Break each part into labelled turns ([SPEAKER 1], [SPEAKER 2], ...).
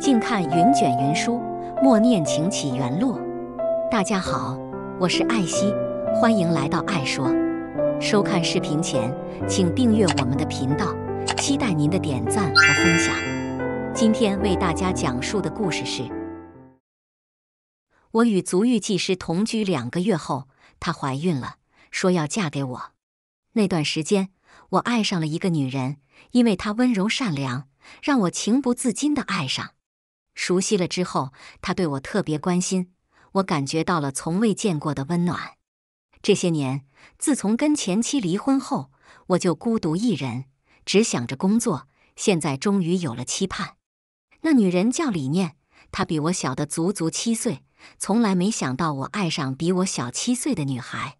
[SPEAKER 1] 静看云卷云舒，默念情起缘落。大家好，我是艾希，欢迎来到爱说。收看视频前，请订阅我们的频道，期待您的点赞和分享。今天为大家讲述的故事是：我与足浴技师同居两个月后，她怀孕了，说要嫁给我。那段时间，我爱上了一个女人，因为她温柔善良，让我情不自禁的爱上。熟悉了之后，他对我特别关心，我感觉到了从未见过的温暖。这些年，自从跟前妻离婚后，我就孤独一人，只想着工作。现在终于有了期盼。那女人叫李念，她比我小的足足七岁。从来没想到我爱上比我小七岁的女孩。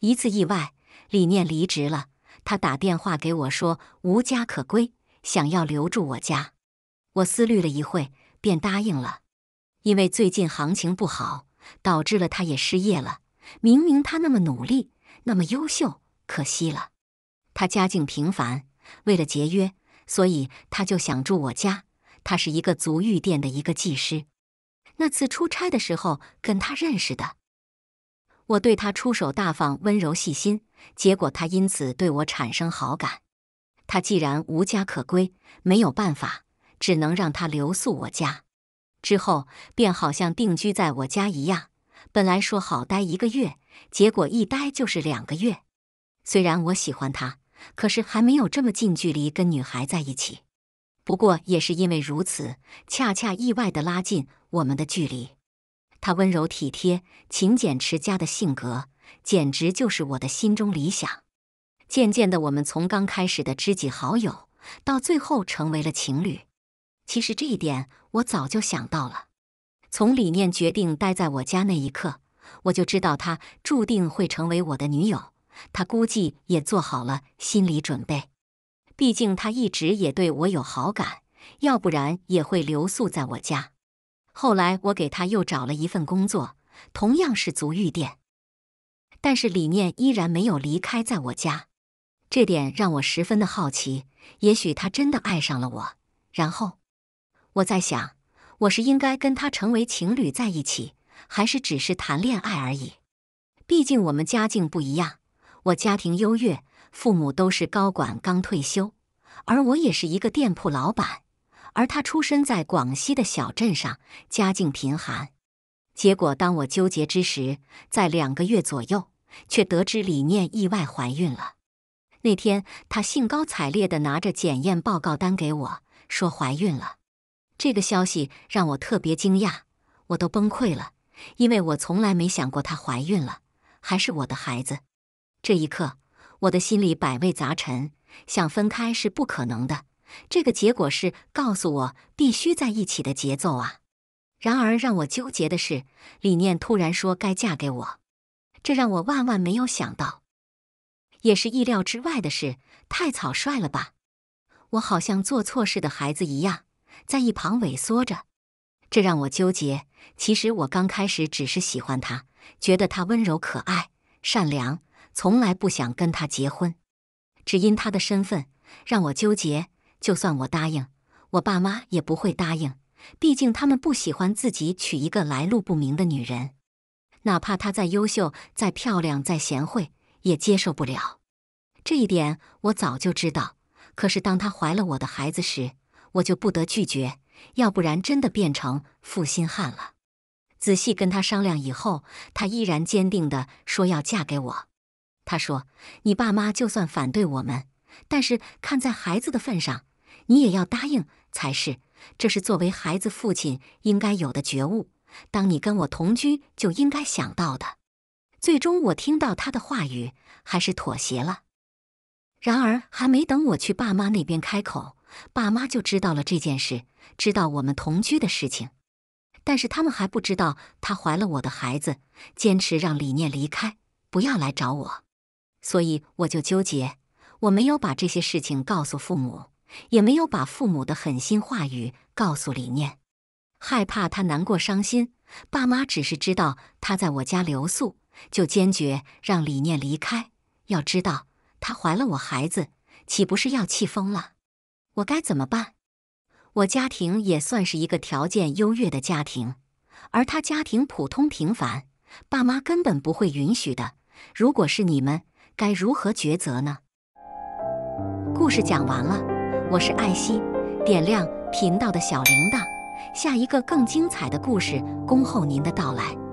[SPEAKER 1] 一次意外，李念离职了，她打电话给我说无家可归，想要留住我家。我思虑了一会。便答应了，因为最近行情不好，导致了他也失业了。明明他那么努力，那么优秀，可惜了。他家境平凡，为了节约，所以他就想住我家。他是一个足浴店的一个技师。那次出差的时候跟他认识的，我对他出手大方、温柔细心，结果他因此对我产生好感。他既然无家可归，没有办法。只能让他留宿我家，之后便好像定居在我家一样。本来说好待一个月，结果一待就是两个月。虽然我喜欢他，可是还没有这么近距离跟女孩在一起。不过也是因为如此，恰恰意外的拉近我们的距离。他温柔体贴、勤俭持家的性格，简直就是我的心中理想。渐渐的，我们从刚开始的知己好友，到最后成为了情侣。其实这一点我早就想到了。从李念决定待在我家那一刻，我就知道他注定会成为我的女友。他估计也做好了心理准备，毕竟他一直也对我有好感，要不然也会留宿在我家。后来我给他又找了一份工作，同样是足浴店，但是李念依然没有离开在我家，这点让我十分的好奇。也许他真的爱上了我，然后。我在想，我是应该跟他成为情侣在一起，还是只是谈恋爱而已？毕竟我们家境不一样，我家庭优越，父母都是高管，刚退休，而我也是一个店铺老板，而他出身在广西的小镇上，家境贫寒。结果，当我纠结之时，在两个月左右，却得知李念意外怀孕了。那天，他兴高采烈的拿着检验报告单给我说：“怀孕了。”这个消息让我特别惊讶，我都崩溃了，因为我从来没想过她怀孕了，还是我的孩子。这一刻，我的心里百味杂陈，想分开是不可能的。这个结果是告诉我必须在一起的节奏啊！然而让我纠结的是，李念突然说该嫁给我，这让我万万没有想到，也是意料之外的事，太草率了吧！我好像做错事的孩子一样。在一旁萎缩着，这让我纠结。其实我刚开始只是喜欢她，觉得她温柔可爱、善良，从来不想跟她结婚，只因她的身份让我纠结。就算我答应，我爸妈也不会答应，毕竟他们不喜欢自己娶一个来路不明的女人，哪怕她再优秀、再漂亮、再贤惠，也接受不了。这一点我早就知道，可是当她怀了我的孩子时。我就不得拒绝，要不然真的变成负心汉了。仔细跟他商量以后，他依然坚定的说要嫁给我。他说：“你爸妈就算反对我们，但是看在孩子的份上，你也要答应才是。这是作为孩子父亲应该有的觉悟。当你跟我同居，就应该想到的。”最终，我听到他的话语，还是妥协了。然而，还没等我去爸妈那边开口。爸妈就知道了这件事，知道我们同居的事情，但是他们还不知道她怀了我的孩子，坚持让李念离开，不要来找我。所以我就纠结，我没有把这些事情告诉父母，也没有把父母的狠心话语告诉李念，害怕他难过伤心。爸妈只是知道她在我家留宿，就坚决让李念离开。要知道她怀了我孩子，岂不是要气疯了？我该怎么办？我家庭也算是一个条件优越的家庭，而他家庭普通平凡，爸妈根本不会允许的。如果是你们，该如何抉择呢？故事讲完了，我是艾希，点亮频道的小铃铛，下一个更精彩的故事恭候您的到来。